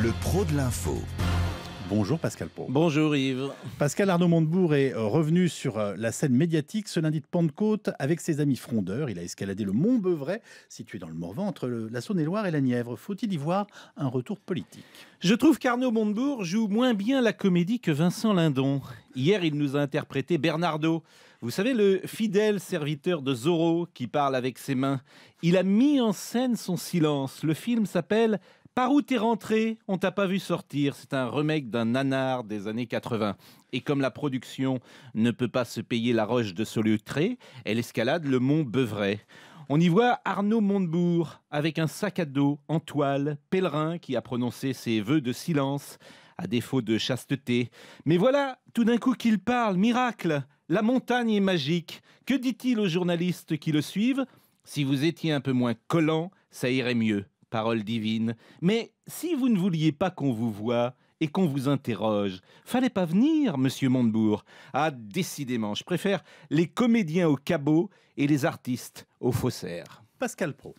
Le pro de l'info. Bonjour Pascal Pau. Bonjour Yves. Pascal Arnaud Montebourg est euh, revenu sur euh, la scène médiatique ce lundi de Pentecôte avec ses amis frondeurs. Il a escaladé le Mont Beuvray, situé dans le Morvan, entre la Saône-et-Loire et la Nièvre. Faut-il y voir un retour politique Je trouve qu'Arnaud Montebourg joue moins bien la comédie que Vincent Lindon. Hier, il nous a interprété Bernardo. Vous savez, le fidèle serviteur de Zorro qui parle avec ses mains. Il a mis en scène son silence. Le film s'appelle par où t'es rentré On t'a pas vu sortir. C'est un remake d'un nanar des années 80. Et comme la production ne peut pas se payer la roche de Solutré, elle escalade le mont Beuvray. On y voit Arnaud Montebourg avec un sac à dos en toile, pèlerin qui a prononcé ses vœux de silence à défaut de chasteté. Mais voilà, tout d'un coup qu'il parle, miracle, la montagne est magique. Que dit-il aux journalistes qui le suivent Si vous étiez un peu moins collant, ça irait mieux parole divine. Mais si vous ne vouliez pas qu'on vous voie et qu'on vous interroge, fallait pas venir, monsieur Montebourg. Ah, décidément, je préfère les comédiens au cabot et les artistes au faussaire. Pascal Pro.